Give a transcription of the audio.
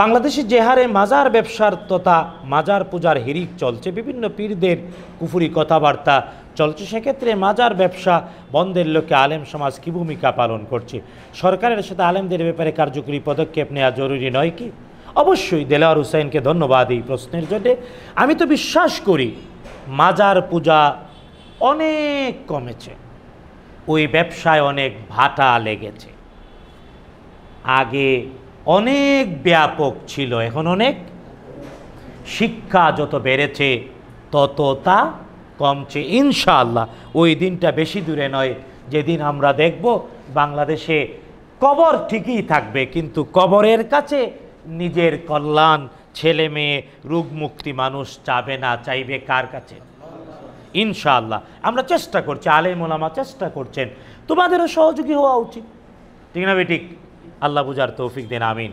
বাংলাদেশে যে হারে মাজার ব্যবসার তথা মাজার পূজার হিরিক চলছে বিভিন্ন পীরদের কুফুরি কথাবার্তা চলছে সেক্ষেত্রে মাজার ব্যবসা বন্ধের লোকে আলেম সমাজ কী ভূমিকা পালন করছে সরকারের সাথে আলেমদের ব্যাপারে কার্যকরী পদক্ষেপ নেওয়া জরুরি নয় কি অবশ্যই দেলাওয়ার হুসাইনকে ধন্যবাদ এই প্রশ্নের জন্যে আমি তো বিশ্বাস করি মাজার পূজা অনেক কমেছে ওই ব্যবসায় অনেক ভাটা লেগেছে আগে অনেক ব্যাপক ছিল এখন অনেক শিক্ষা যত বেড়েছে তত তা কমছে ইনশাআল্লাহ ওই দিনটা বেশি দূরে নয় যেদিন আমরা দেখব বাংলাদেশে কবর ঠিকই থাকবে কিন্তু কবরের কাছে নিজের কল্যাণ ছেলে মেয়ে রোগমুক্তি মানুষ চাবে না চাইবে কার কাছে ইনশাআল্লাহ আমরা চেষ্টা করছি আলেম ওলামা চেষ্টা করছেন তোমাদেরও সহযোগী হওয়া উচিত ঠিক না বেটিক আল্লাহ বুঝার তৌফিক দেন আমিন